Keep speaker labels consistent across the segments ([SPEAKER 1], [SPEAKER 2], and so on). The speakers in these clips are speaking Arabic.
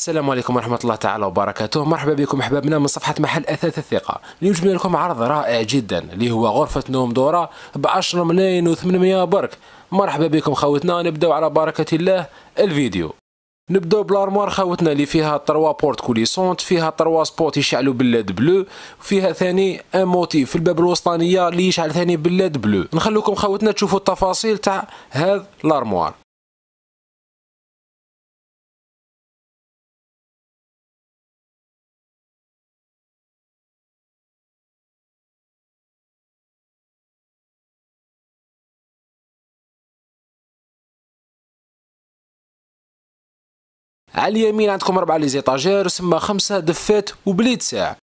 [SPEAKER 1] السلام عليكم ورحمة الله تعالى وبركاته مرحبا بكم أحبابنا من صفحة محل أثاث الثقة اليوم جبنا لكم عرض رائع جدا اللي هو غرفة نوم دورة ب 10 ملايين و800 برك مرحبا بكم خوتنا نبداو على بركة الله الفيديو نبداو بلارموار خاوتنا اللي فيها تروا بورت كوليسونت فيها تروا سبوت يشعلوا باللاد بلو وفيها ثاني ان موتيف في الباب الوسطانيه اللي يشعل ثاني باللاد بلو نخلوكم خاوتنا تشوفوا التفاصيل تاع
[SPEAKER 2] هذا لارموار على اليمين عندكم أربعة لي زيطاجير وسما خمسة دفات وبليد ساع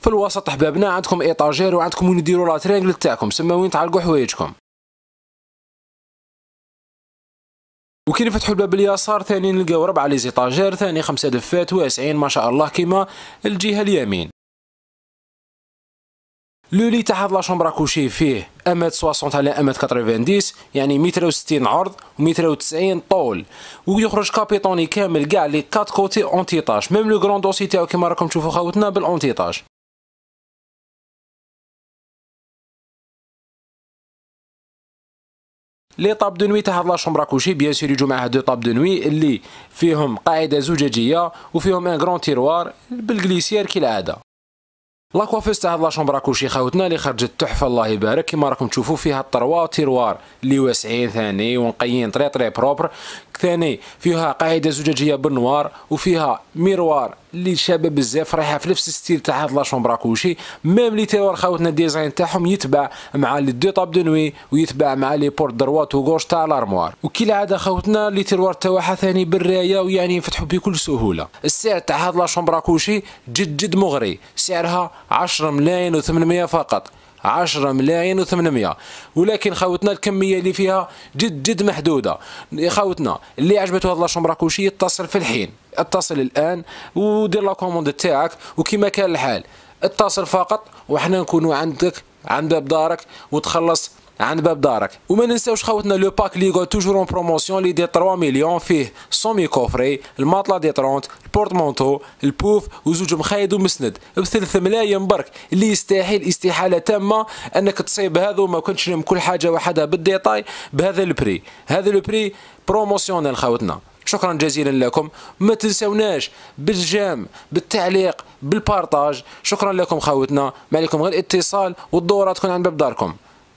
[SPEAKER 2] في الوسط حبابنا عندكم ايطاجير وعندكم وين ديروا لا ترينجل تاعكم سما وين تعلقوا حوايجكم
[SPEAKER 3] وكي نفتحوا الباب اليسار ثاني نلقاو ربعة لي زيطاجير ثاني خمسة دفات واسعين ما شاء الله
[SPEAKER 1] كيما الجهة اليمين لو لي تاعها لاشومبر شومبرا كوشي فيه امات 60 على امات 90 يعني متر وستين عرض ومتر وتسعين طول ويخرج كابيطوني كامل كاع لي كات كوتي اونتيطاج ميم لو كرون دوسي
[SPEAKER 2] تاعو كيما راكم تشوفو خاوتنا بالانتيطاج لي طاب دو نوي تاع هاد لاشومبر اكوشي كوشي بيان
[SPEAKER 1] سور يجو معها دو طاب دو نوي اللي فيهم قاعده زجاجيه وفيهم ان كرون تيروار بالكليسير كالعاده لا كوافيس تاع هاد لاشومبر كلشي خاوتنا اللي خرجت تحفه الله يبارك كيما راكم تشوفوا فيها الطروا تيروار اللي واسعين ثاني ونقيين طري طري بروبر ثاني فيها قاعده زجاجيه بالنوار وفيها ميروار اللي شباب بزاف رايحه في نفس الستيل تاع هاد لاشومبرا كوشي ميم لي تيوار خاوتنا الديزاين تاعهم يتبع مع لي دو طاب دو نوي ويتبع مع لي بورت دروات وغوش تاع لارموار وكي العاده خاوتنا لي تيروار تاعها ثاني بالرايه ويعني ينفتحوا بكل سهوله السعر تاع هاد لاشومبرا كوشي جد جد مغري سعرها 10 ملايين و800 فقط 10 ملايين و800 ولكن خاوتنا الكميه اللي فيها جد جد محدوده خاوتنا اللي عجبته هاد لاشومبرا كوشي اتصل في الحين اتصل الان ودير لا كوموند تاعك وكما كان الحال اتصل فقط وحنا نكونوا عندك عند باب دارك وتخلص عند باب دارك وما ننساوش خوتنا لو باك ليغو توجور اون بروموسيون لي دي 3 مليون فيه سومي كوفري الماطلا دي 30 البورتمونتو البوف وزوج مخايد ومسند 3 ملايين برك اللي يستحيل استحاله تامه انك تصيب هذا وما كنتش نم كل حاجه وحدها بالديتاي بهذا البري هذا البري بروموسيونيل خوتنا شكرا جزيلا لكم ما تنسوناش بالجام بالتعليق بالبارتاج شكرا لكم خوتنا ما عليكم غير اتصال والدوره تكون عند باب داركم